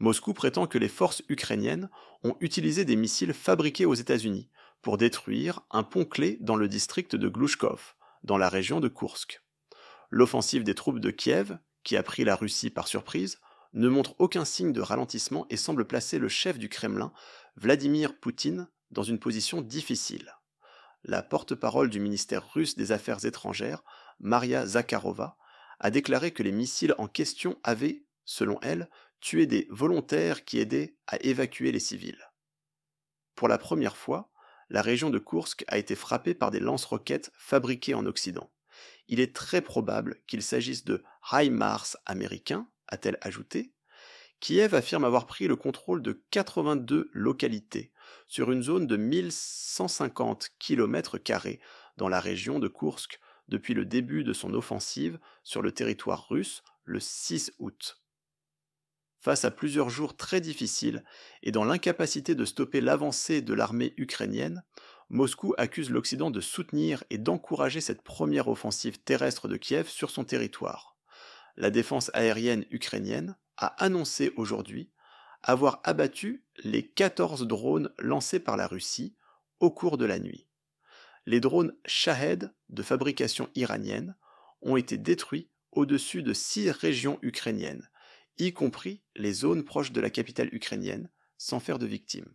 Moscou prétend que les forces ukrainiennes ont utilisé des missiles fabriqués aux États-Unis pour détruire un pont clé dans le district de Glouchkov, dans la région de Koursk. L'offensive des troupes de Kiev, qui a pris la Russie par surprise, ne montre aucun signe de ralentissement et semble placer le chef du Kremlin, Vladimir Poutine, dans une position difficile. La porte-parole du ministère russe des Affaires étrangères, Maria Zakharova, a déclaré que les missiles en question avaient selon elle, tuer des volontaires qui aidaient à évacuer les civils. Pour la première fois, la région de Kursk a été frappée par des lance-roquettes fabriquées en Occident. Il est très probable qu'il s'agisse de mars » américains, a-t-elle ajouté. Kiev affirme avoir pris le contrôle de 82 localités sur une zone de 1150 km dans la région de Kursk depuis le début de son offensive sur le territoire russe le 6 août face à plusieurs jours très difficiles et dans l'incapacité de stopper l'avancée de l'armée ukrainienne, Moscou accuse l'Occident de soutenir et d'encourager cette première offensive terrestre de Kiev sur son territoire. La défense aérienne ukrainienne a annoncé aujourd'hui avoir abattu les 14 drones lancés par la Russie au cours de la nuit. Les drones Shahed de fabrication iranienne ont été détruits au-dessus de six régions ukrainiennes, y compris les zones proches de la capitale ukrainienne, sans faire de victimes.